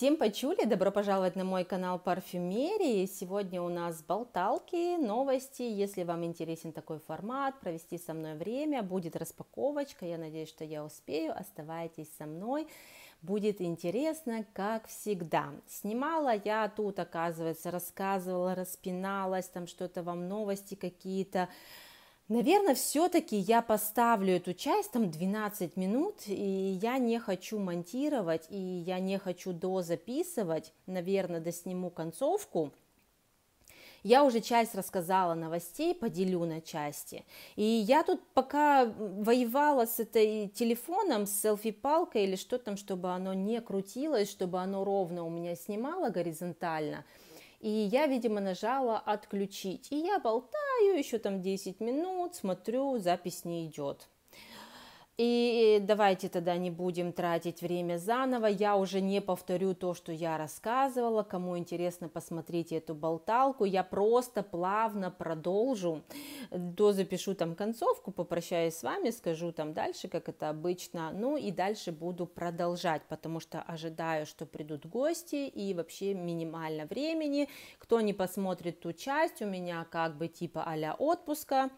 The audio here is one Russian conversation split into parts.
Всем почули, добро пожаловать на мой канал парфюмерии. Сегодня у нас болталки, новости. Если вам интересен такой формат, провести со мной время, будет распаковочка. Я надеюсь, что я успею. Оставайтесь со мной. Будет интересно, как всегда. Снимала я тут, оказывается, рассказывала, распиналась, там что-то вам новости какие-то Наверное, все-таки я поставлю эту часть, там 12 минут, и я не хочу монтировать, и я не хочу дозаписывать, наверное, досниму концовку. Я уже часть рассказала новостей, поделю на части. И я тут пока воевала с этой телефоном, с селфи-палкой или что там, чтобы оно не крутилось, чтобы оно ровно у меня снимало горизонтально – и я, видимо, нажала «Отключить». И я болтаю еще там 10 минут, смотрю, запись не идет. И э, давайте тогда не будем тратить время заново. Я уже не повторю то, что я рассказывала. Кому интересно, посмотрите эту болталку. Я просто плавно продолжу. До запишу там концовку, попрощаюсь с вами, скажу там дальше, как это обычно. Ну и дальше буду продолжать, потому что ожидаю, что придут гости и вообще минимально времени. Кто не посмотрит ту часть, у меня как бы типа а отпуска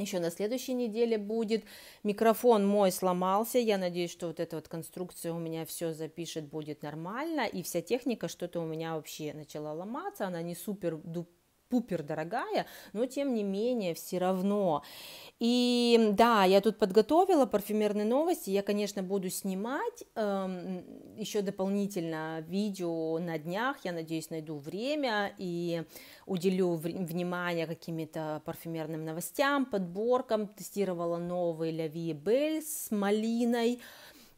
еще на следующей неделе будет. Микрофон мой сломался. Я надеюсь, что вот эта вот конструкция у меня все запишет, будет нормально. И вся техника что-то у меня вообще начала ломаться. Она не супер дуп. Пупер дорогая, но тем не менее все равно. И да, я тут подготовила парфюмерные новости, я, конечно, буду снимать э, эм, еще дополнительно видео на днях, я надеюсь, найду время и уделю внимание каким-то парфюмерным новостям, подборкам, тестировала новый Lavie Bell с малиной,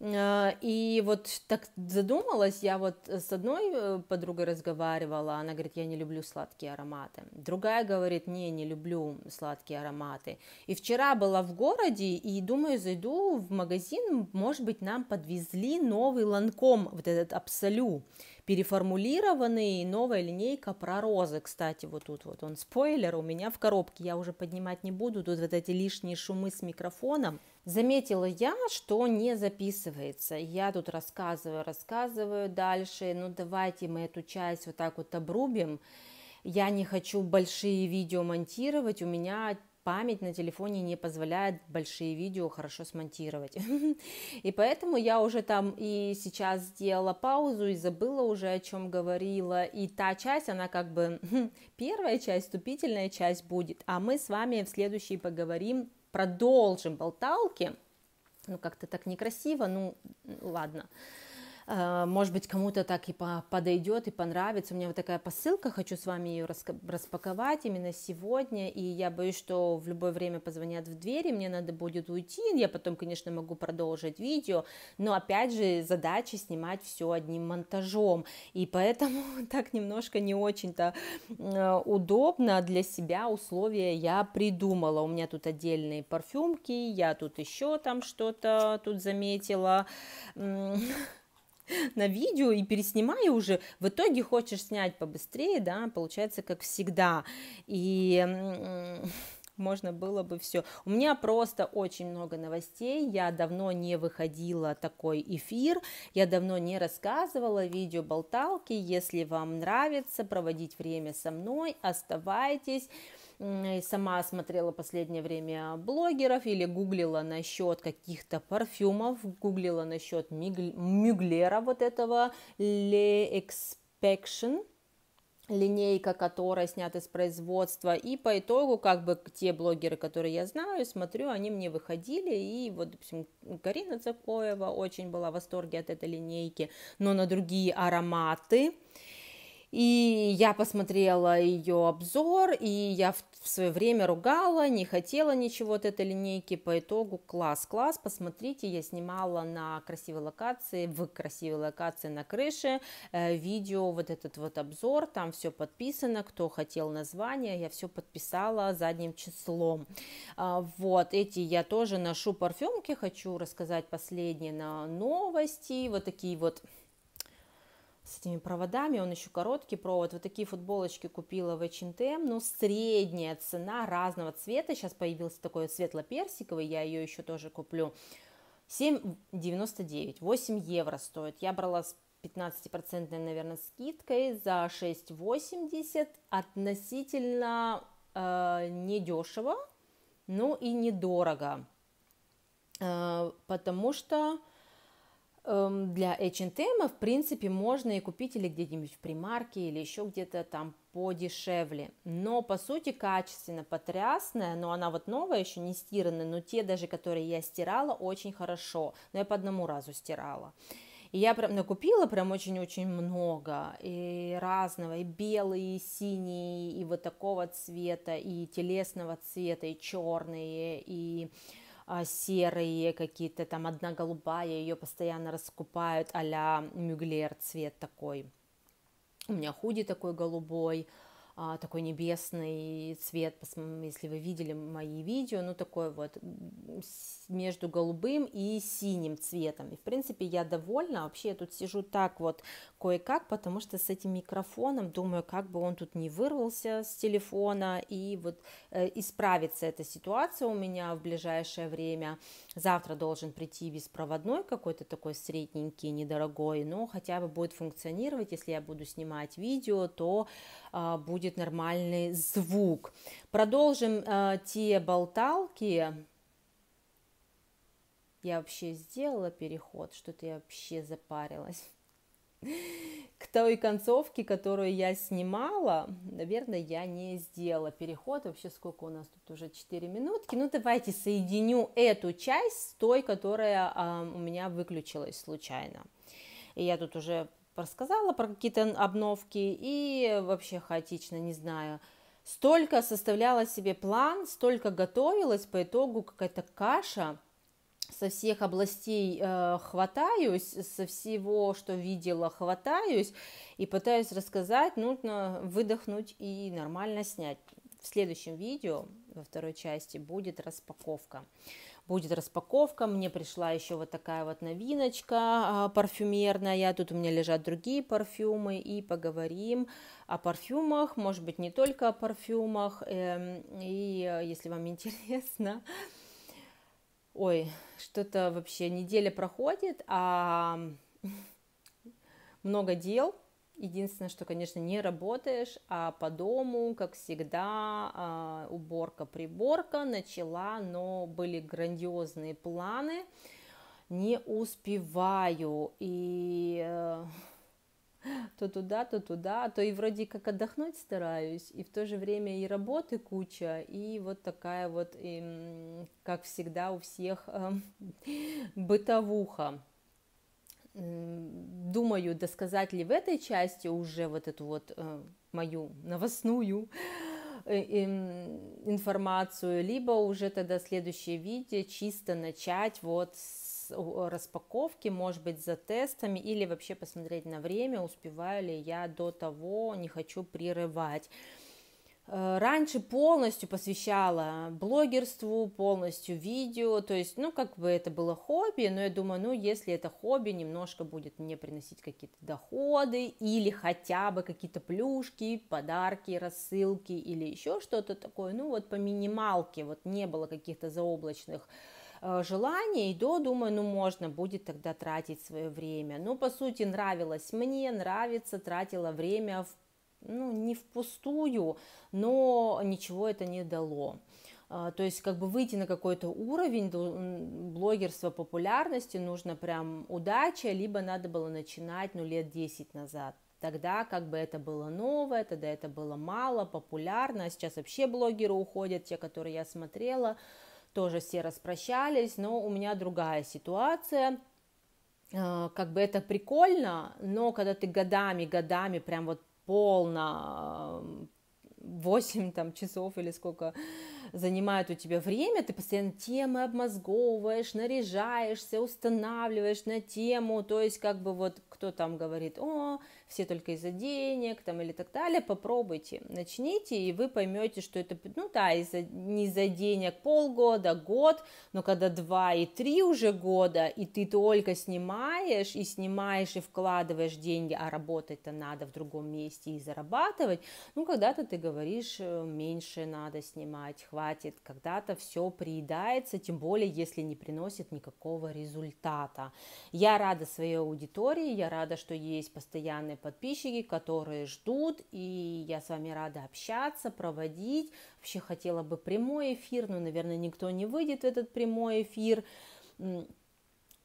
а, и вот так задумалась, я вот с одной э, подругой разговаривала, она говорит, я не люблю сладкие ароматы. Другая говорит, не, не люблю сладкие ароматы. И вчера была в городе, и думаю, зайду в магазин, может быть, нам подвезли новый ланком, вот этот Абсолю переформулированный, новая линейка про розы, кстати, вот тут вот он спойлер у меня в коробке, я уже поднимать не буду, тут вот эти лишние шумы с микрофоном. Заметила я, что не записывается, я тут рассказываю, рассказываю дальше, ну давайте мы эту часть вот так вот обрубим, я не хочу большие видео монтировать, у меня память на телефоне не позволяет большие видео хорошо смонтировать. И поэтому я уже там и сейчас сделала паузу и забыла уже о чем говорила. И та часть, она как бы первая часть, вступительная часть будет. А мы с вами в следующей поговорим, продолжим болталки. Ну как-то так некрасиво, ну ладно. Э, может быть, кому-то так и подойдет и понравится. У меня вот такая посылка, хочу с вами ее распаковать именно сегодня. И я боюсь, что в любое время позвонят в двери, мне надо будет уйти. Я потом, конечно, могу продолжить видео, но опять же задача снимать все одним монтажом. И поэтому так немножко не очень-то э, удобно для себя условия я придумала. У меня тут отдельные парфюмки, я тут еще там что-то тут заметила. на видео и переснимая уже, в итоге хочешь снять побыстрее, да, получается, как всегда. И можно было бы все. У меня просто очень много новостей, я давно не выходила такой эфир, я давно не рассказывала видео болталки, если вам нравится проводить время со мной, оставайтесь сама смотрела последнее время блогеров или гуглила насчет каких-то парфюмов, гуглила насчет мюглера вот этого Le Expection, линейка которая снята с производства. И по итогу, как бы те блогеры, которые я знаю, смотрю, они мне выходили. И вот, допустим, Карина Цакоева очень была в восторге от этой линейки, но на другие ароматы. И я посмотрела ее обзор, и я в, в свое время ругала, не хотела ничего от этой линейки. По итогу класс, класс, посмотрите, я снимала на красивой локации, в красивой локации на крыше э, видео, вот этот вот обзор, там все подписано, кто хотел название, я все подписала задним числом. А, вот, эти я тоже ношу парфюмки, хочу рассказать последние на новости, вот такие вот с этими проводами, он еще короткий провод, вот такие футболочки купила в H&M, ну, средняя цена разного цвета, сейчас появился такой светло-персиковый, я ее еще тоже куплю, 7,99, 8 евро стоит, я брала с 15% наверное, скидкой за 6,80, относительно э, недешево, ну и недорого, э, потому что Эм, для H&M, в принципе, можно и купить или где-нибудь в примарке, или еще где-то там подешевле. Но, по сути, качественно, потрясная, но она вот новая, еще не стиранная, но те даже, которые я стирала, очень хорошо. Но я по одному разу стирала. И я прям накупила прям очень-очень много, и разного, и белые, и синие, и вот такого цвета, и телесного цвета, и черные, и а, серые какие-то, там одна голубая, ее постоянно раскупают, аля мюглер цвет такой. У меня худи такой голубой, а, такой небесный цвет, если вы видели мои видео, ну такой вот между голубым и синим цветом. И, в принципе, я довольна. Вообще, я тут сижу так вот кое-как, потому что с этим микрофоном, думаю, как бы он тут не вырвался с телефона, и вот э, исправится эта ситуация у меня в ближайшее время. Завтра должен прийти беспроводной какой-то такой средненький, недорогой, но хотя бы будет функционировать, если я буду снимать видео, то э, будет нормальный звук. Продолжим э, те болталки, я вообще сделала переход, что-то я вообще запарилась. К той концовке, которую я снимала, наверное, я не сделала переход. Вообще, сколько у нас тут уже 4 минутки. Ну, давайте соединю эту часть с той, которая э, у меня выключилась случайно. И я тут уже рассказала про какие-то обновки и вообще хаотично, не знаю, столько составляла себе план, столько готовилась, по итогу какая-то каша – со всех областей э, хватаюсь, со всего, что видела, хватаюсь и пытаюсь рассказать, нужно выдохнуть и нормально снять. В следующем видео, во второй части, будет распаковка. Будет распаковка, мне пришла еще вот такая вот новиночка э, парфюмерная, тут у меня лежат другие парфюмы, и поговорим о парфюмах, может быть, не только о парфюмах, эм, э, и если вам интересно, ой, что-то вообще неделя проходит, а много дел. Единственное, что, конечно, не работаешь, а по дому, как всегда, а, уборка-приборка начала, но были грандиозные планы. Не успеваю, и э, то туда, то туда, а то и вроде как отдохнуть стараюсь, и в то же время и работы куча, и вот такая вот, и, эм, как всегда у всех, эм, бытовуха. Думаю, досказать ли в этой части уже вот эту вот э, мою новостную э, эм, информацию, либо уже тогда следующее видео чисто начать вот с распаковки, может быть, за тестами или вообще посмотреть на время, успеваю ли я до того, не хочу прерывать. Э, раньше полностью посвящала блогерству, полностью видео, то есть, ну, как бы это было хобби, но я думаю, ну, если это хобби, немножко будет мне приносить какие-то доходы или хотя бы какие-то плюшки, подарки, рассылки или еще что-то такое, ну, вот по минималке, вот не было каких-то заоблачных Э, желание, и до, думаю, ну можно будет тогда тратить свое время. но ну, по сути, нравилось мне, нравится, тратила время, в, ну, не впустую, но ничего это не дало. Э, то есть как бы выйти на какой-то уровень блогерства популярности нужно прям удача, либо надо было начинать ну, лет 10 назад. Тогда как бы это было новое, тогда это было мало, популярно, а сейчас вообще блогеры уходят, те, которые я смотрела, тоже все распрощались, но у меня другая ситуация, э, как бы это прикольно, но когда ты годами, годами прям вот полно 8 э, там часов или сколько занимают у тебя время, ты постоянно темы обмозговываешь, наряжаешься, устанавливаешь на тему, то есть как бы вот кто там говорит, о, все только из-за денег, там или так далее, попробуйте, начните, и вы поймете, что это, ну да, из-за, не из-за денег полгода, год, но когда два и три уже года, и ты только снимаешь, и снимаешь, и вкладываешь деньги, а работать-то надо в другом месте и зарабатывать, ну когда-то ты говоришь, э, меньше надо снимать, хватит хватит, когда-то все приедается, тем более, если не приносит никакого результата. Я рада своей аудитории, я рада, что есть постоянные подписчики, которые ждут, и я с вами рада общаться, проводить. Вообще хотела бы прямой эфир, но, наверное, никто не выйдет в этот прямой эфир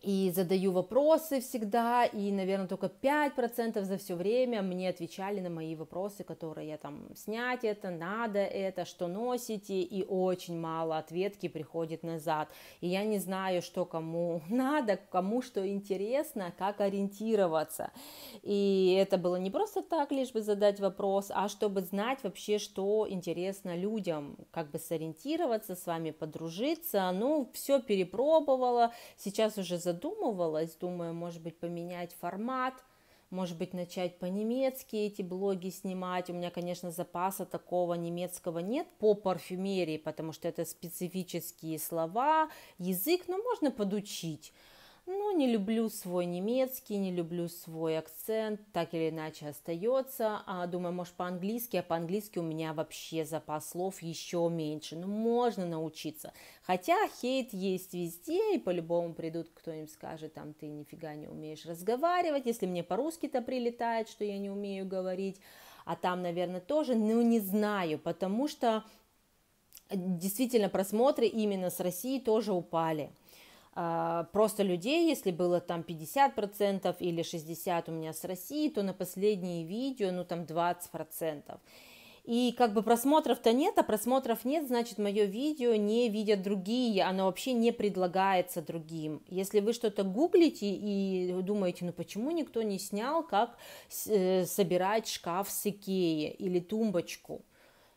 и задаю вопросы всегда, и, наверное, только 5% за все время мне отвечали на мои вопросы, которые я там, снять это, надо это, что носите, и очень мало ответки приходит назад, и я не знаю, что кому надо, кому что интересно, как ориентироваться, и это было не просто так, лишь бы задать вопрос, а чтобы знать вообще, что интересно людям, как бы сориентироваться, с вами подружиться, ну, все перепробовала, сейчас уже задаю задумывалась, думаю, может быть, поменять формат, может быть, начать по-немецки эти блоги снимать. У меня, конечно, запаса такого немецкого нет по парфюмерии, потому что это специфические слова, язык, но можно подучить ну, не люблю свой немецкий, не люблю свой акцент, так или иначе остается. А, думаю, может, по-английски, а по-английски у меня вообще запас слов еще меньше. Ну, можно научиться. Хотя хейт есть везде, и по-любому придут кто-нибудь скажет, там, ты нифига не умеешь разговаривать, если мне по-русски-то прилетает, что я не умею говорить, а там, наверное, тоже, ну, не знаю, потому что э, действительно просмотры именно с России тоже упали. А, просто людей, если было там 50% или 60% у меня с России, то на последние видео, ну там 20%. И как бы просмотров-то нет, а просмотров нет, значит, мое видео не видят другие, оно вообще не предлагается другим. Если вы что-то гуглите и думаете, ну почему никто не снял, как э, собирать шкаф с Икеи или тумбочку –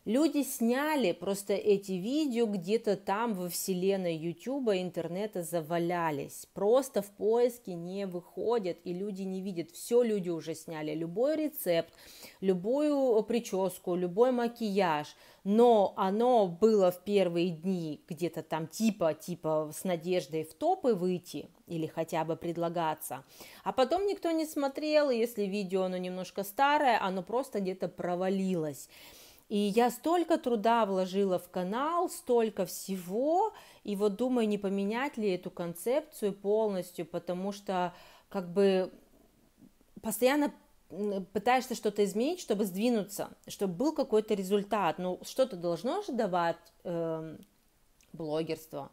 Люди сняли просто эти видео где-то там во вселенной Ютуба, интернета завалялись. Просто в поиске не выходят, и люди не видят. Все люди уже сняли, любой рецепт, любую прическу, любой макияж. Но оно было в первые дни где-то там типа, типа с надеждой в топы выйти или хотя бы предлагаться. А потом никто не смотрел, и если видео оно немножко старое, оно просто где-то провалилось. И я столько труда вложила в канал, столько всего, и вот думаю, не поменять ли эту концепцию полностью, потому что как бы постоянно пытаешься что-то изменить, чтобы сдвинуться, чтобы был какой-то результат. Ну, что-то должно же давать э, блогерство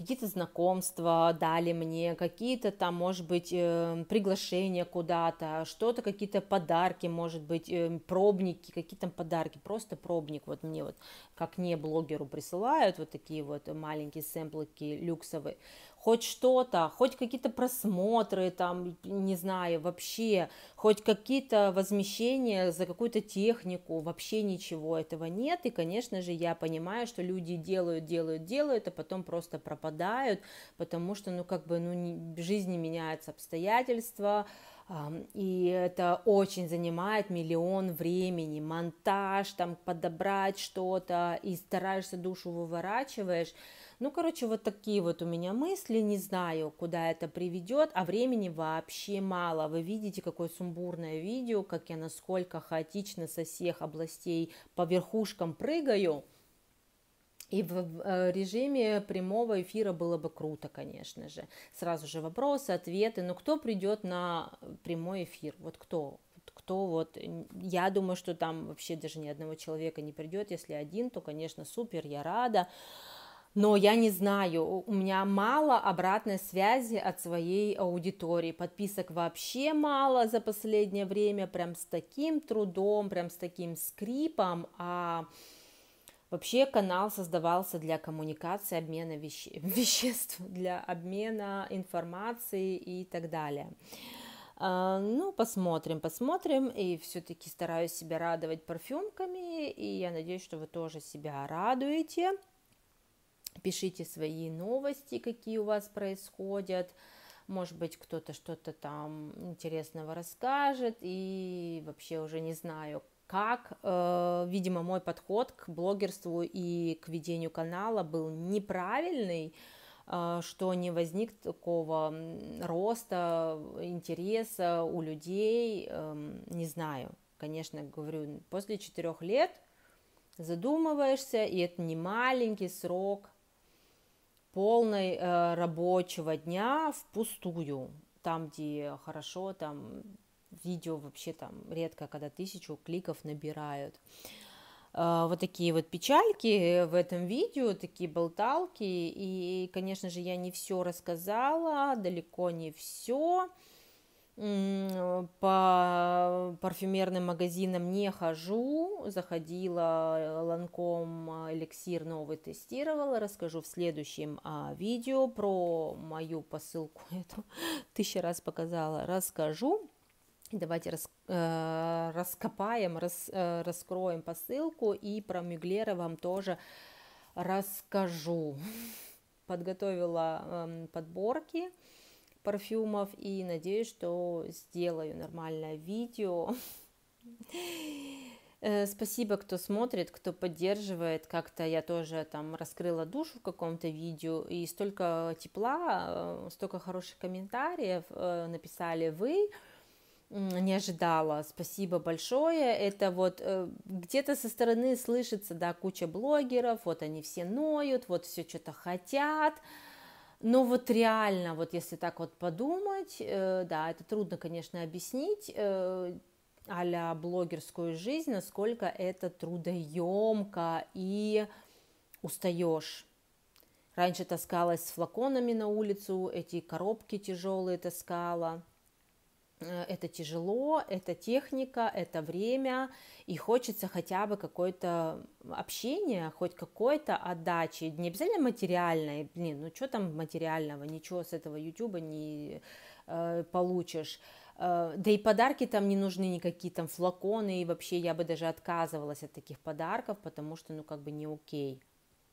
какие-то знакомства дали мне, какие-то там, может быть, эм, приглашения куда-то, что-то, какие-то подарки, может быть, эм, пробники, какие там подарки, просто пробник, вот мне вот, как не блогеру присылают вот такие вот маленькие сэмплики люксовые, хоть что-то, хоть какие-то просмотры, там, не знаю, вообще, хоть какие-то возмещения за какую-то технику, вообще ничего этого нет, и, конечно же, я понимаю, что люди делают, делают, делают, а потом просто пропадают, потому что, ну, как бы, ну, не, жизнь не меняется, обстоятельства, и это очень занимает миллион времени, монтаж, там подобрать что-то, и стараешься душу выворачиваешь, ну, короче, вот такие вот у меня мысли, не знаю, куда это приведет, а времени вообще мало. Вы видите, какое сумбурное видео, как я насколько хаотично со всех областей по верхушкам прыгаю. И в э, режиме прямого эфира было бы круто, конечно же. Сразу же вопросы, ответы. Но кто придет на прямой эфир? Вот кто? кто вот, я думаю, что там вообще даже ни одного человека не придет, если один, то, конечно, супер, я рада, но я не знаю, у меня мало обратной связи от своей аудитории, подписок вообще мало за последнее время, прям с таким трудом, прям с таким скрипом, а вообще канал создавался для коммуникации, обмена веще... веществ, для обмена информации и так далее. А, ну, посмотрим, посмотрим. И все-таки стараюсь себя радовать парфюмками. И я надеюсь, что вы тоже себя радуете пишите свои новости, какие у вас происходят, может быть, кто-то что-то там интересного расскажет, и вообще уже не знаю, как, э, видимо, мой подход к блогерству и к ведению канала был неправильный, э, что не возник такого роста, интереса у людей, э, не знаю, конечно, говорю, после четырех лет задумываешься, и это не маленький срок – полной э, рабочего дня впустую, там, где хорошо, там видео вообще там редко, когда тысячу кликов набирают. Э, вот такие вот печальки в этом видео, такие болталки, и, конечно же, я не все рассказала, далеко не все, по парфюмерным магазинам не хожу, заходила Ланком а, эликсир новый тестировала, расскажу в следующем а, видео про мою посылку, эту тысячу раз показала, расскажу. Давайте рас, э, раскопаем, рас, э, раскроем посылку и про Мюглера вам тоже расскажу. Подготовила э, подборки парфюмов и надеюсь, что сделаю нормальное видео. Э, спасибо, кто смотрит, кто поддерживает. Как-то я тоже там раскрыла душу в каком-то видео, и столько тепла, э, столько хороших комментариев э, написали вы. Не ожидала. Спасибо большое. Это вот где-то со стороны слышится, да, куча блогеров, вот они все ноют, вот все что-то хотят. Но вот реально, вот если так вот подумать, э, да, это трудно, конечно, объяснить, э, а блогерскую жизнь, насколько это трудоемко и устаешь. Раньше таскалась с флаконами на улицу, эти коробки тяжелые таскала. Э, это тяжело, это техника, это время, и хочется хотя бы какое-то общение, хоть какой-то отдачи, не обязательно материальной, блин, ну что там материального, ничего с этого ютуба не э, получишь, э, да и подарки там не нужны никакие, там флаконы, и вообще я бы даже отказывалась от таких подарков, потому что, ну, как бы не окей.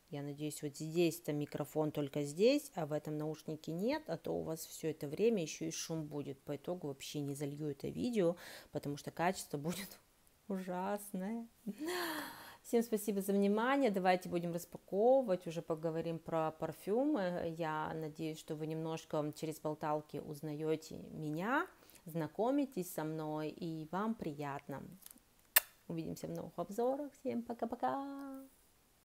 Я надеюсь, вот здесь-то микрофон только здесь, а в этом наушнике нет, а то у вас все это время еще и шум будет. По итогу вообще не залью это видео, потому что качество будет ужасное. Всем спасибо за внимание. Давайте будем распаковывать, уже поговорим про парфюмы. Я надеюсь, что вы немножко через болталки узнаете меня, знакомитесь со мной, и вам приятно. Увидимся в новых обзорах. Всем пока-пока!